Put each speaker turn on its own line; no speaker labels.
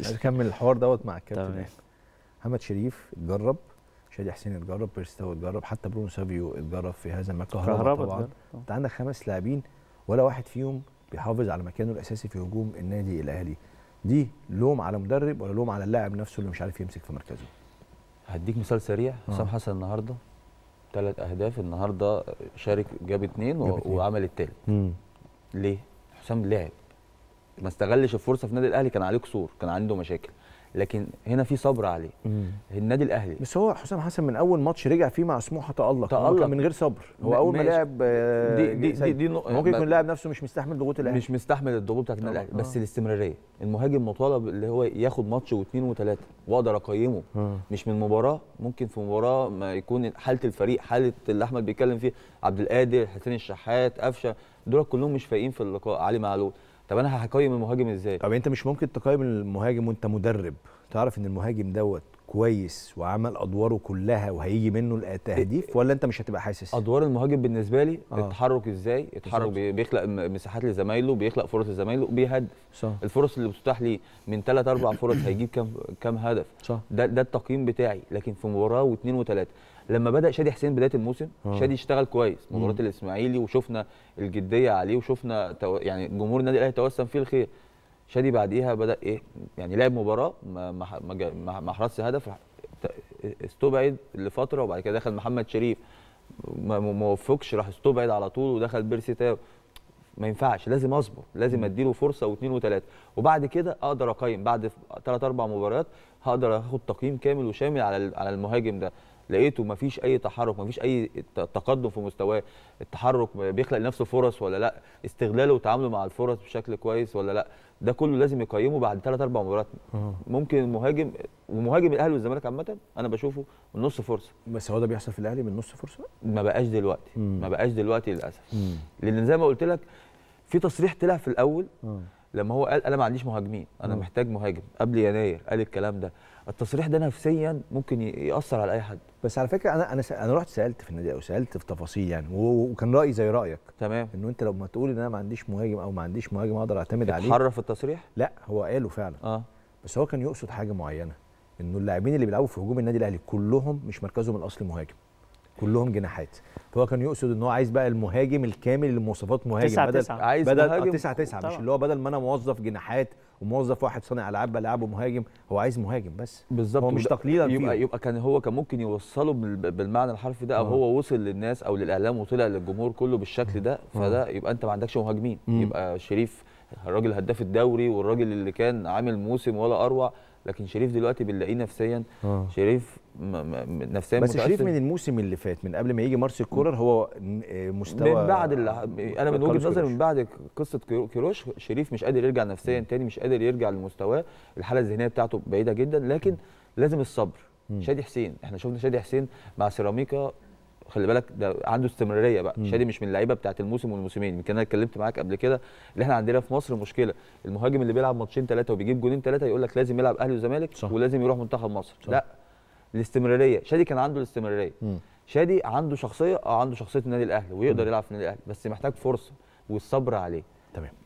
نكمل الحوار دوت مع الكابتن محمد شريف اتجرب شادي حسين اتجرب بيرستو اتجرب حتى برونو سافيو اتجرب في هذا المكان كهربا طبعا انت عندك خمس لاعبين ولا واحد فيهم بيحافظ على مكانه الاساسي في هجوم النادي الاهلي دي لوم على مدرب ولا لوم على اللاعب نفسه اللي مش عارف يمسك في مركزه
هديك مثال سريع آه. حسام حسن النهارده ثلاث اهداف النهارده شارك جاب اثنين وعمل الثالث ليه حسام لعب ما استغلش الفرصه في النادي الاهلي كان عليه كسور كان عنده مشاكل لكن هنا في صبر عليه مم. النادي الاهلي بس هو حسام حسن من اول ماتش رجع فيه مع سموحه تالق تالق من غير صبر هو اول ما لعب
آه، دي دي دي, دي ممكن يكون لاعب نفسه مش مستحمل ضغوط الاهلي مش
مستحمل الضغوط بتاعت النادي الاهلي آه. بس الاستمراريه المهاجم مطالب اللي هو ياخد ماتش واثنين وثلاثه واقدر اقيمه آه. مش من مباراه ممكن في مباراه ما يكون حاله الفريق حاله اللي احمد بيتكلم فيه عبد القادر حسين الشحات قفشه دول كلهم مش فايقين في اللقاء علي معلول طب انا هقيم المهاجم ازاي؟
طب انت مش ممكن تقيم المهاجم وانت مدرب تعرف ان المهاجم دوت كويس وعمل ادواره كلها وهيجي منه التهديف إيه، ولا انت مش هتبقى حاسس ادوار المهاجم بالنسبه لي آه.
التحرك ازاي يتحرك بالزبط. بيخلق مساحات لزمايله بيخلق فرص لزمايله بيهدف صح. الفرص اللي بتتاح لي من 3 4 فرص هيجيب كام كام هدف صح. ده ده التقييم بتاعي لكن في مباراه واثنين وثلاثه لما بدا شادي حسين بدايه الموسم آه. شادي اشتغل كويس مباراه الاسماعيلي وشفنا الجديه عليه وشفنا يعني جمهور النادي الاهلي توسم فيه الخير شادي بعديها بدا ايه يعني لعب مباراه ما ما ما هدف استبعد لفتره وبعد كده دخل محمد شريف ما وفقش راح استبعد على طول ودخل بيرسي تاو ما ينفعش لازم اصبر لازم اديله فرصه واثنين وثلاثه وبعد كده اقدر اقيم بعد ثلاث اربع مباريات هقدر اخد تقييم كامل وشامل على على المهاجم ده لقيته ما فيش اي تحرك ما فيش اي تقدم في مستواه التحرك بيخلق لنفسه فرص ولا لا استغلاله وتعامله مع الفرص بشكل كويس ولا لا ده كله لازم يقيمه بعد ثلاث اربع مباريات ممكن المهاجم ومهاجم الاهلي والزمالك عامه انا بشوفه من نص فرصه بس هو ده بيحصل في الاهلي من نص فرصه ما بقاش دلوقتي مم. ما بقاش دلوقتي للاسف لان زي ما قلت لك في تصريح طلع في الاول مم. لما هو قال انا ما عنديش مهاجمين انا م. محتاج مهاجم قبل يناير قال الكلام ده التصريح ده نفسيا ممكن ياثر على اي حد بس على فكره انا
انا انا رحت سالت في النادي او سالت في تفاصيل يعني وكان رايي زي رايك تمام انه انت لو ما تقول ان انا ما عنديش مهاجم او ما عنديش مهاجم اقدر اعتمد عليه اتحرف التصريح لا هو قاله فعلا اه بس هو كان يقصد حاجه معينه انه اللاعبين اللي بيلعبوا في هجوم النادي الاهلي كلهم مش مركزهم الاصلي مهاجم كلهم جناحات فهو كان يقصد ان هو عايز بقى المهاجم الكامل لمواصفات مهاجم تسعة بدل تسعة. عايز بدل آه، مهاجم تسعة تسعة مش اللي هو بدل ما انا موظف جناحات وموظف واحد صانع العاب بلعبه مهاجم هو عايز مهاجم بس بالظبط هو مش تقليدا يبقى فيه.
يبقى كان هو كان ممكن يوصله بالمعنى الحرفي ده او هو وصل للناس او للاعلام وطلع للجمهور كله بالشكل ده فده يبقى انت ما عندكش مهاجمين يبقى شريف الراجل هداف الدوري والراجل اللي كان عامل موسم ولا اروع لكن شريف دلوقتي بنلاقيه نفسيا آه. شريف نفسيا بس شريف من
الموسم اللي فات من قبل ما يجي مارسيل
كولر هو آه، مستوى من بعد انا من وجهه نظري من بعد قصه كيروش شريف مش قادر يرجع نفسيا تاني مش قادر يرجع لمستواه الحاله الذهنيه بتاعته بعيده جدا لكن لازم الصبر شادي حسين احنا شفنا شادي حسين مع سيراميكا خلي بالك ده عنده استمراريه بقى شادي مش من اللعيبه بتاعت الموسم والموسمين يمكن انا اتكلمت معاك قبل كده اللي احنا عندنا في مصر مشكله المهاجم اللي بيلعب ماتشين ثلاثه وبيجيب جونين ثلاثه يقول لك لازم يلعب اهلي وزمالك ولازم يروح منتخب مصر صح. لا الاستمراريه شادي كان عنده الاستمراريه شادي عنده شخصيه اه عنده شخصيه النادي الاهلي ويقدر يلعب في النادي الاهلي بس محتاج فرصه والصبر عليه تمام